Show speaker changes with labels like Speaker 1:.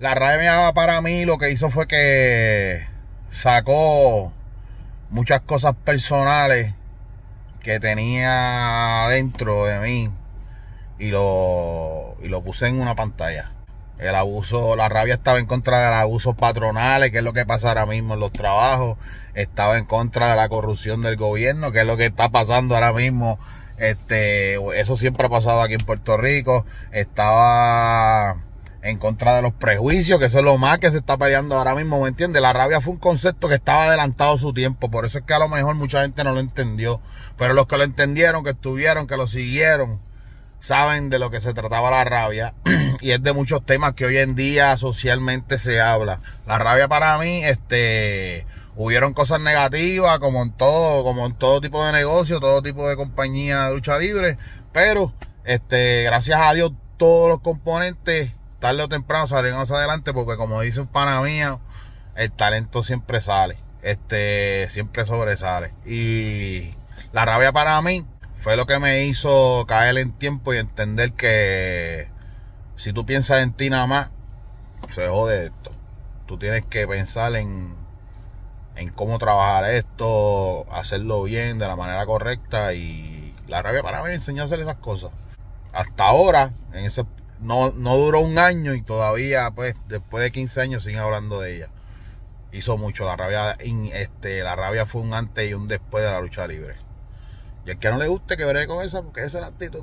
Speaker 1: La rabia para mí lo que hizo fue que sacó muchas cosas personales que tenía dentro de mí y lo, lo puse en una pantalla. El abuso, la rabia estaba en contra de los abusos patronales, que es lo que pasa ahora mismo en los trabajos. Estaba en contra de la corrupción del gobierno, que es lo que está pasando ahora mismo. Este, eso siempre ha pasado aquí en Puerto Rico. Estaba en contra de los prejuicios, que eso es lo más que se está peleando ahora mismo, ¿me entiendes? La rabia fue un concepto que estaba adelantado su tiempo, por eso es que a lo mejor mucha gente no lo entendió, pero los que lo entendieron, que estuvieron, que lo siguieron, saben de lo que se trataba la rabia y es de muchos temas que hoy en día socialmente se habla. La rabia para mí, este, hubieron cosas negativas como en todo, como en todo tipo de negocio, todo tipo de compañía de lucha libre, pero este, gracias a Dios todos los componentes tarde o temprano más adelante porque como dice un pana mío el talento siempre sale, este, siempre sobresale. Y la rabia para mí fue lo que me hizo caer en tiempo y entender que si tú piensas en ti nada más, se jode esto. Tú tienes que pensar en, en cómo trabajar esto, hacerlo bien, de la manera correcta y la rabia para mí enseñó a hacer esas cosas. Hasta ahora, en ese no, no duró un año y todavía, pues, después de 15 años sigue hablando de ella. Hizo mucho la rabia, este, la rabia fue un antes y un después de la lucha libre. Y el que no le guste que veré con esa, porque esa es la actitud.